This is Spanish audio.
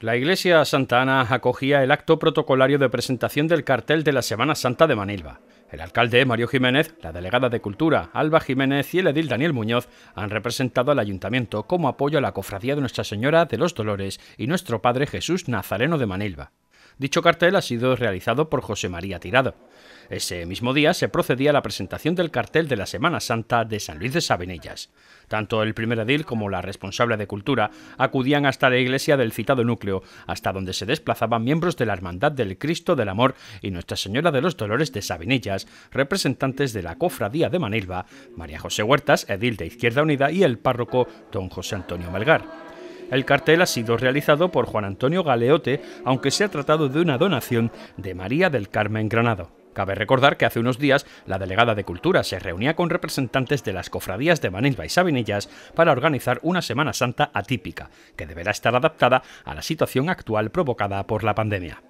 La Iglesia Santa Ana acogía el acto protocolario de presentación del cartel de la Semana Santa de Manilva. El alcalde Mario Jiménez, la delegada de Cultura Alba Jiménez y el edil Daniel Muñoz han representado al ayuntamiento como apoyo a la cofradía de Nuestra Señora de los Dolores y nuestro Padre Jesús Nazareno de Manilva. Dicho cartel ha sido realizado por José María Tirado. Ese mismo día se procedía a la presentación del cartel de la Semana Santa de San Luis de Sabinellas. Tanto el primer edil como la responsable de cultura acudían hasta la iglesia del citado núcleo, hasta donde se desplazaban miembros de la Hermandad del Cristo del Amor y Nuestra Señora de los Dolores de sabinellas representantes de la Cofradía de Manilva, María José Huertas, edil de Izquierda Unida y el párroco don José Antonio Melgar. El cartel ha sido realizado por Juan Antonio Galeote, aunque se ha tratado de una donación de María del Carmen Granado. Cabe recordar que hace unos días la delegada de Cultura se reunía con representantes de las cofradías de Manilva y Sabinillas para organizar una Semana Santa atípica, que deberá estar adaptada a la situación actual provocada por la pandemia.